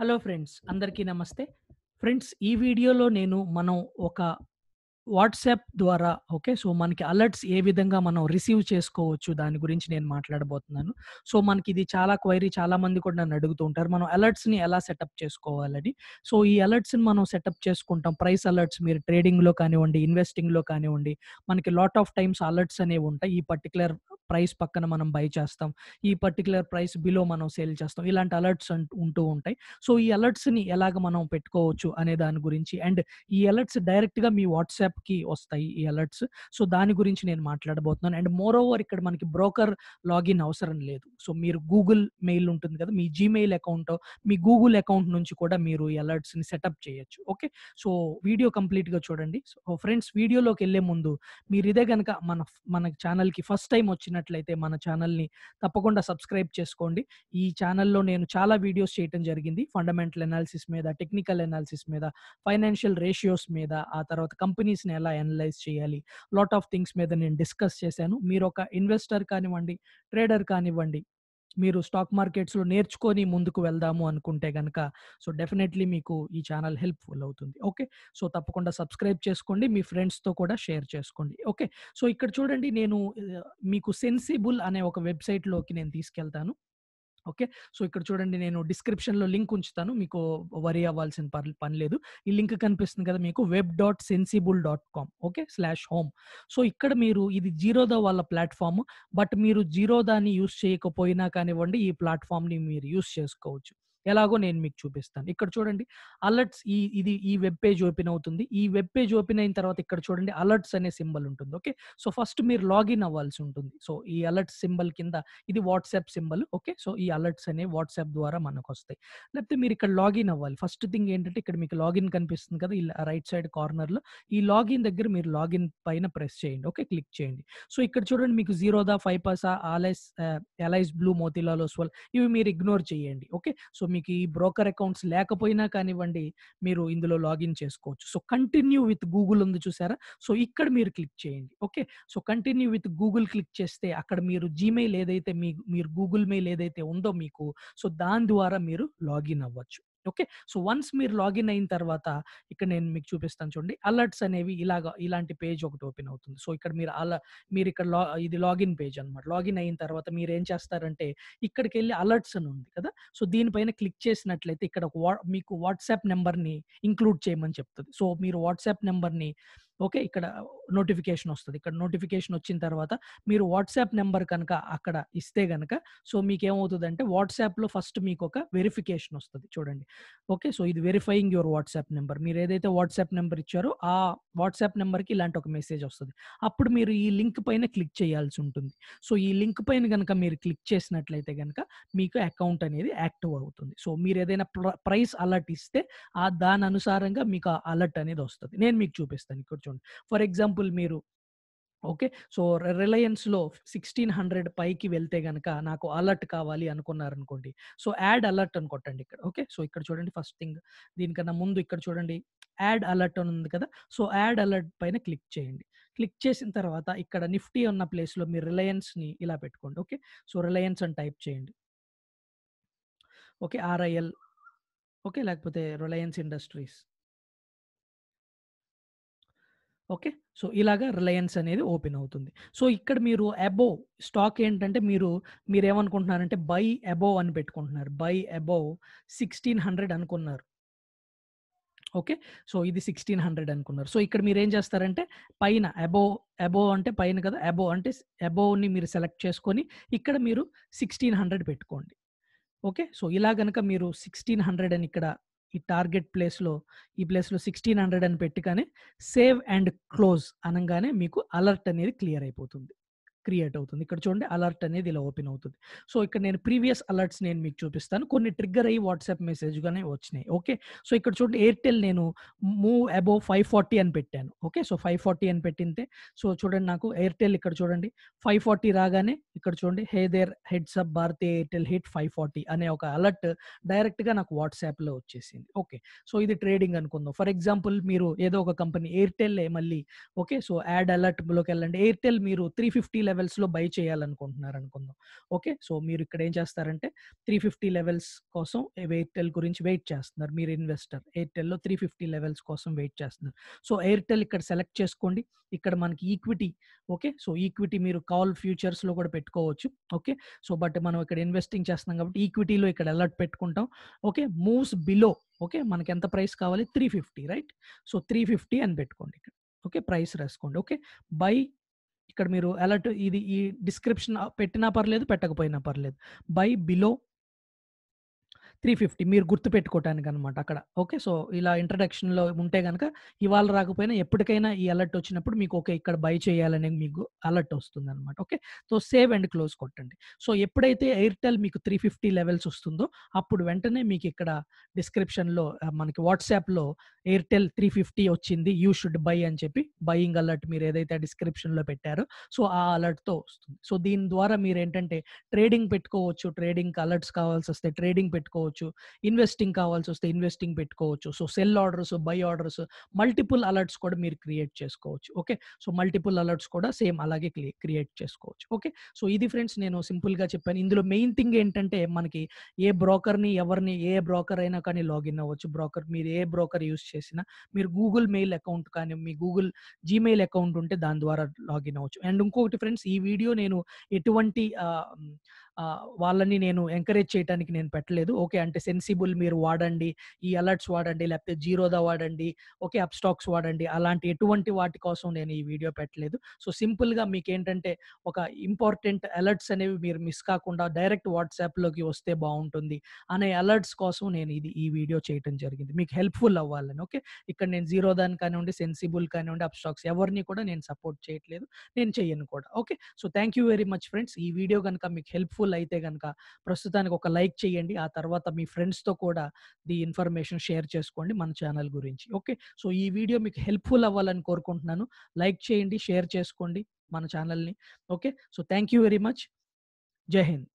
hello friends అందరికీ నమస్తే friends ఈ వీడియోలో నేను మనం ఒక వాట్సాప్ ద్వారా ఓకే సో మనకి అలర్ట్స్ ఏ విధంగా మనం రిసీవ్ చేసుకోవచ్చు దాని గురించి నేను మాట్లాడబోతున్నాను సో మనకి ఇది చాలా క్వైరీ చాలా మంది కూడా నన్ను అడుగుతూ ఉంటారు మనం అలర్ట్స్ని ఎలా సెటప్ చేసుకోవాలని సో ఈ అలర్ట్స్ని మనం సెటప్ చేసుకుంటాం ప్రైస్ అలర్ట్స్ మీరు ట్రేడింగ్లో కానివ్వండి ఇన్వెస్టింగ్లో కానివ్వండి మనకి లాట్ ఆఫ్ టైమ్స్ అలర్ట్స్ అనేవి ఉంటాయి ఈ పర్టికులర్ ప్రైస్ పక్కన మనం బై చేస్తాం ఈ పర్టికులర్ ప్రైస్ బిలో మనం సేల్ చేస్తాం ఇలాంటి అలర్ట్స్ ఉంటూ ఉంటాయి సో ఈ ని ఎలాగ మనం పెట్టుకోవచ్చు అనే దాని గురించి అండ్ ఈ అలర్ట్స్ డైరెక్ట్గా మీ వాట్సాప్కి వస్తాయి ఈ అలర్ట్స్ సో దాని గురించి నేను మాట్లాడబోతున్నాను అండ్ మోర్ ఓవర్ ఇక్కడ మనకి బ్రోకర్ లాగిన్ అవసరం లేదు సో మీరు గూగుల్ మెయిల్ ఉంటుంది కదా మీ జీమెయిల్ అకౌంట్ మీ గూగుల్ అకౌంట్ నుంచి కూడా మీరు ఈ అలర్ట్స్ని సెటప్ చేయొచ్చు ఓకే సో వీడియో కంప్లీట్ గా చూడండి సో ఫ్రెండ్స్ వీడియోలోకి వెళ్ళే ముందు మీరు ఇదే కనుక మన మన ఛానల్ కి ఫస్ట్ టైం వచ్చిన నచ్చినట్లయితే మన ఛానల్ని తప్పకుండా సబ్స్క్రైబ్ చేసుకోండి ఈ ఛానల్లో నేను చాలా వీడియోస్ చేయటం జరిగింది ఫండమెంటల్ అనాలిసిస్ మీద టెక్నికల్ అనాలిసిస్ మీద ఫైనాన్షియల్ రేషియోస్ మీద ఆ తర్వాత కంపెనీస్ని ఎలా అనలైజ్ చేయాలి లాట్ ఆఫ్ థింగ్స్ మీద నేను డిస్కస్ చేశాను మీరు ఒక ఇన్వెస్టర్ కానివ్వండి ట్రేడర్ కానివ్వండి మీరు స్టాక్ మార్కెట్స్లో నేర్చుకొని ముందుకు వెళ్దాము అనుకుంటే కనుక సో డెఫినెట్లీ మీకు ఈ ఛానల్ హెల్ప్ఫుల్ అవుతుంది ఓకే సో తప్పకుండా సబ్స్క్రైబ్ చేసుకోండి మీ ఫ్రెండ్స్తో కూడా షేర్ చేసుకోండి ఓకే సో ఇక్కడ చూడండి నేను మీకు సెన్సిబుల్ అనే ఒక వెబ్సైట్లోకి నేను తీసుకెళ్తాను ఓకే సో ఇక్కడ చూడండి నేను డిస్క్రిప్షన్ లో లింక్ ఉంచుతాను మీకు వరి అవ్వాల్సిన పని లేదు ఈ లింక్ కనిపిస్తుంది కదా మీకు web dot sensible dot com okay slash home so ఇక్కడ మీరు ఇది జీరోదా వాళ్ళ ప్లాట్ఫామ్ బట్ మీరు జీరోదాని యూస్ చేయకపోయినా కానివ్వండి ఈ ప్లాట్ఫామ్ ని మీరు యూస్ చేసుకోవచ్చు ఎలాగో నేను మీకు చూపిస్తాను ఇక్కడ చూడండి అలర్ట్స్ ఈ ఇది ఈ వెబ్ పేజ్ ఓపెన్ అవుతుంది ఈ వెబ్ పేజ్ ఓపెన్ అయిన తర్వాత ఇక్కడ చూడండి అలర్ట్స్ అనే సింబల్ ఉంటుంది ఓకే సో ఫస్ట్ మీరు లాగిన్ అవ్వాల్సి ఉంటుంది సో ఈ అలర్ట్స్ సింబల్ కింద ఇది వాట్సాప్ సింబల్ ఓకే సో ఈ అలర్ట్స్ అనే వాట్సాప్ ద్వారా మనకు వస్తాయి లేకపోతే మీరు ఇక్కడ లాగిన్ అవ్వాలి ఫస్ట్ థింగ్ ఏంటంటే ఇక్కడ మీకు లాగిన్ కనిపిస్తుంది కదా ఈ రైట్ సైడ్ కార్నర్లో ఈ లాగిన్ దగ్గర మీరు లాగిన్ పైన ప్రెస్ చేయండి ఓకే క్లిక్ చేయండి సో ఇక్కడ చూడండి మీకు Zerodha five paisa Alice Alice Blue Motilal ఇవి మీరు ఇగ్నోర్ చేయండి ఓకే సో మీకు ఈ బ్రోకర్ అకౌంట్స్ లేకపోయినా కానివ్వండి మీరు ఇందులో లాగిన్ చేసుకోవచ్చు సో కంటిన్యూ విత్ గూగుల్ ఉంది చూసారా సో ఇక్కడ మీరు క్లిక్ చేయండి okay so continue with Google click చేస్తే అక్కడ మీరు జీమెయిల్ ఏదైతే మీ మీరు గూగుల్ మెయిల్ ఏదైతే ఉందో మీకు సో దాని ద్వారా మీరు లాగిన్ అవ్వచ్చు ఓకే సో వన్స్ మీరు లాగిన్ అయిన తర్వాత ఇక్కడ నేను మీకు చూపిస్తాను చూడండి అలర్ట్స్ అనేవి ఇలాగ ఇలాంటి పేజ్ ఒకటి ఓపెన్ అవుతుంది సో ఇక్కడ మీరు అలా మీరు ఇక్కడ లా ఇది లాగిన్ పేజ్ అనమాట లాగిన్ అయిన తర్వాత మీరు ఏం చేస్తారంటే ఇక్కడికి వెళ్ళి అలర్ట్స్ అని ఉంది కదా సో దీనిపైన క్లిక్ చేసినట్లయితే ఇక్కడ మీకు వాట్సాప్ నెంబర్ని ఇంక్లూడ్ చేయమని చెప్తుంది సో మీరు వాట్సాప్ నెంబర్ని ఓకే ఇక్కడ నోటిఫికేషన్ వస్తుంది ఇక్కడ నోటిఫికేషన్ వచ్చిన తర్వాత మీరు వాట్సాప్ నెంబర్ కనుక అక్కడ ఇస్తే కనుక సో మీకు ఏమవుతుందంటే వాట్సాప్లో ఫస్ట్ మీకు ఒక వెరిఫికేషన్ వస్తుంది చూడండి ఓకే సో ఇది వెరిఫైయింగ్ యువర్ వాట్సాప్ నెంబర్ మీరు ఏదైతే వాట్సాప్ నెంబర్ ఇచ్చారో ఆ వాట్సాప్ నెంబర్కి ఇలాంటి ఒక మెసేజ్ వస్తుంది అప్పుడు మీరు ఈ లింక్ పైన క్లిక్ చేయాల్సి ఉంటుంది సో ఈ లింక్ పైన కనుక మీరు క్లిక్ చేసినట్లయితే కనుక మీకు అకౌంట్ అనేది యాక్టివ్ అవుతుంది సో మీరు ఏదైనా ప్రైస్ అలర్ట్ ఇస్తే ఆ దాని అనుసారంగా మీకు అలర్ట్ అనేది వస్తుంది నేను మీకు చూపిస్తాను ఇక్కడ చూడండి చూడండి ఫర్ ఎగ్జాంపుల్ మీరు ఓకే సో రిలయన్స్లో సిక్స్టీన్ హండ్రెడ్ పైకి వెళ్తే గనక నాకు అలర్ట్ కావాలి అనుకున్నారు అనుకోండి సో యాడ్ అలర్ట్ అని కొట్టండి ఇక్కడ ఓకే సో ఇక్కడ చూడండి ఫస్ట్ థింగ్ దీనికన్నా ముందు ఇక్కడ చూడండి యాడ్ అలర్ట్ అని ఉంది కదా సో యాడ్ అలర్ట్ పైన క్లిక్ చేయండి క్లిక్ చేసిన తర్వాత ఇక్కడ నిఫ్టీ ఉన్న ప్లేస్లో మీరు రిలయన్స్ని ఇలా పెట్టుకోండి ఓకే సో రిలయన్స్ అని టైప్ చేయండి ఓకే ఆర్ఐఎల్ ఓకే లేకపోతే రిలయన్స్ ఇండస్ట్రీస్ ఓకే సో ఇలాగా రిలయన్స్ అనేది ఓపెన్ అవుతుంది సో ఇక్కడ మీరు అబోవ్ స్టాక్ ఏంటంటే మీరు మీరు ఏమనుకుంటున్నారంటే బై అబోవ్ అని పెట్టుకుంటున్నారు బై అబోవ్ సిక్స్టీన్ హండ్రెడ్ అనుకున్నారు ఓకే సో ఇది సిక్స్టీన్ హండ్రెడ్ అనుకున్నారు సో ఇక్కడ మీరు ఏం చేస్తారంటే పైన అబోవ్ అబోవ్ అంటే పైన కదా అబోవ్ అంటే అబోవ్ని మీరు సెలెక్ట్ చేసుకొని ఇక్కడ మీరు సిక్స్టీన్ హండ్రెడ్ పెట్టుకోండి ఓకే సో ఇలా కనుక మీరు సిక్స్టీన్ హండ్రెడ్ అని ఇక్కడ ఈ టార్గెట్ ప్లేస్లో ఈ ప్లేస్లో సిక్స్టీన్ హండ్రెడ్ అని పెట్టుకొని సేవ్ అండ్ క్లోజ్ అనగానే మీకు అలర్ట్ అనేది క్లియర్ అయిపోతుంది క్రియేట్ అవుతుంది ఇక్కడ చూడండి అలర్ట్ అనేది ఇలా ఓపెన్ అవుతుంది సో ఇక్కడ నేను ప్రీవియస్ అలర్ట్స్ నేను మీకు చూపిస్తాను కొన్ని ట్రిగ్గర్ అయ్యి వాట్సాప్ మెసేజ్ గానే వచ్చినాయి ఓకే సో ఇక్కడ చూడండి ఎయిర్టెల్ నేను మూవ్ అబోవ్ ఫైవ్ ఫార్టీ అని పెట్టాను ఓకే సో ఫైవ్ ఫార్టీ అని పెట్టింటే సో చూడండి నాకు ఎయిర్టెల్ ఇక్కడ చూడండి ఫైవ్ ఫార్టీ రాగానే ఇక్కడ చూడండి hey there heads up Bharti Airtel hit five forty అనే ఒక అలర్ట్ డైరెక్ట్గా నాకు వాట్సాప్లో వచ్చేసింది ఓకే సో ఇది ట్రేడింగ్ అనుకుందాం ఫర్ ఎగ్జాంపుల్ మీరు ఏదో ఒక కంపెనీ ఎయిర్టెల్ మళ్ళీ ఓకే సో యాడ్ లోకి వెళ్ళండి ఎయిర్టెల్ మీరు త్రీ ఫిఫ్టీ లెవెల్స్ లో బై చేయాలనుకుంటున్నారు అనుకుందాం ఓకే సో మీరు ఇక్కడ ఏం చేస్తారంటే త్రీ ఫిఫ్టీ లెవెల్స్ కోసం ఎయిర్టెల్ గురించి వెయిట్ చేస్తున్నారు మీరు ఇన్వెస్టర్ ఎయిర్టెల్లో త్రీ ఫిఫ్టీ లెవెల్స్ కోసం వెయిట్ చేస్తున్నారు సో ఎయిర్టెల్ ఇక్కడ సెలెక్ట్ చేసుకోండి ఇక్కడ మనకి ఈక్విటీ ఓకే సో ఈక్విటీ మీరు కాల్ ఫ్యూచర్స్ లో కూడా పెట్టుకోవచ్చు ఓకే సో బట్ మనం ఇక్కడ ఇన్వెస్టింగ్ చేస్తున్నాం కాబట్టి ఈక్విటీలో ఇక్కడ అలర్ట్ పెట్టుకుంటాం ఓకే మూవ్స్ బిలో ఓకే మనకి ఎంత ప్రైస్ కావాలి three fifty right so three fifty అని పెట్టుకోండి ఇక్కడ ఓకే ప్రైస్ రాసుకోండి ఓకే బై ఇక్కడ మీరు అలర్ట్ ఇది ఈ డిస్క్రిప్షన్ పెట్టినా పర్లేదు పెట్టకపోయినా పర్లేదు బై బిలో త్రీ ఫిఫ్టీ మీరు గుర్తుపెట్టుకోవటానికి అనమాట అక్కడ ఓకే సో ఇలా ఇంట్రడక్షన్లో ఉంటే కనుక ఇవాళ రాకపోయినా ఎప్పటికైనా ఈ అలర్ట్ వచ్చినప్పుడు మీకు ఓకే ఇక్కడ బై చేయాలని మీకు అలర్ట్ వస్తుంది అనమాట okay so save and close కొట్టండి సో ఎప్పుడైతే ఎయిర్టెల్ మీకు త్రీ ఫిఫ్టీ లెవెల్స్ వస్తుందో అప్పుడు వెంటనే మీకు ఇక్కడ డిస్క్రిప్షన్లో మనకి వాట్సాప్లో ఎయిర్టెల్ త్రీ ఫిఫ్టీ వచ్చింది యూ షుడ్ బై అని చెప్పి బయింగ్ అలర్ట్ మీరు ఏదైతే డిస్క్రిప్షన్లో పెట్టారో సో ఆ అలర్ట్తో వస్తుంది సో దీని ద్వారా మీరు ఏంటంటే ట్రేడింగ్ పెట్టుకోవచ్చు ట్రేడింగ్ అలర్ట్స్ కావాల్సి వస్తే ట్రేడింగ్ పెట్టుకోవచ్చు పెట్టుకోవచ్చు ఇన్వెస్టింగ్ కావాల్సి వస్తే ఇన్వెస్టింగ్ పెట్టుకోవచ్చు so sell orders buy orders multiple alerts కూడా మీరు క్రియేట్ చేసుకోవచ్చు ఓకే సో మల్టిపుల్ అలర్ట్స్ కూడా సేమ్ అలాగే క్రియేట్ చేసుకోవచ్చు ఓకే సో ఇది ఫ్రెండ్స్ నేను సింపుల్గా చెప్పాను ఇందులో మెయిన్ థింగ్ ఏంటంటే మనకి ఏ బ్రోకర్ని ఎవరిని ఏ బ్రోకర్ అయినా కానీ లాగిన్ అవ్వచ్చు బ్రోకర్ మీరు ఏ బ్రోకర్ యూస్ చేసినా మీరు గూగుల్ మెయిల్ అకౌంట్ కానీ మీ గూగుల్ జీమెయిల్ అకౌంట్ ఉంటే దాని ద్వారా లాగిన్ అవ్వచ్చు అండ్ ఇంకొకటి ఫ్రెండ్స్ ఈ వీడియో నేను ఎటువంటి వాళ్ళని నేను ఎంకరేజ్ చేయడానికి నేను పెట్టలేదు ఓకే అంటే సెన్సిబుల్ మీరు వాడండి ఈ అలర్ట్స్ వాడండి లేకపోతే జీరోదా వాడండి ఓకే అప్స్టాక్స్ వాడండి అలాంటి ఎటువంటి వాటి కోసం నేను ఈ వీడియో పెట్టలేదు సో సింపుల్గా మీకు ఏంటంటే ఒక ఇంపార్టెంట్ అలర్ట్స్ అనేవి మీరు మిస్ కాకుండా డైరెక్ట్ వాట్సాప్లోకి వస్తే బాగుంటుంది అనే అలర్ట్స్ కోసం నేను ఇది ఈ వీడియో చేయటం జరిగింది మీకు హెల్ప్ఫుల్ అవ్వాలని ఓకే ఇక్కడ నేను జీరోదాని కానివ్వండి సెన్సిబుల్ కానివ్వండి అప్స్టాక్స్ ఎవరిని కూడా నేను సపోర్ట్ చేయట్లేదు నేను చేయను కూడా okay so thank you very much friends ఈ వీడియో కనుక మీకు హెల్ప్ఫుల్ హెల్ప్ఫుల్ అయితే కనుక ప్రస్తుతానికి ఒక లైక్ చేయండి ఆ తర్వాత మీ ఫ్రెండ్స్తో కూడా ది ఇన్ఫర్మేషన్ షేర్ చేసుకోండి మన ఛానల్ గురించి ఓకే సో ఈ వీడియో మీకు హెల్ప్ఫుల్ అవ్వాలని కోరుకుంటున్నాను లైక్ చేయండి షేర్ చేసుకోండి మన ఛానల్ని okay so thank you very much Jai Hind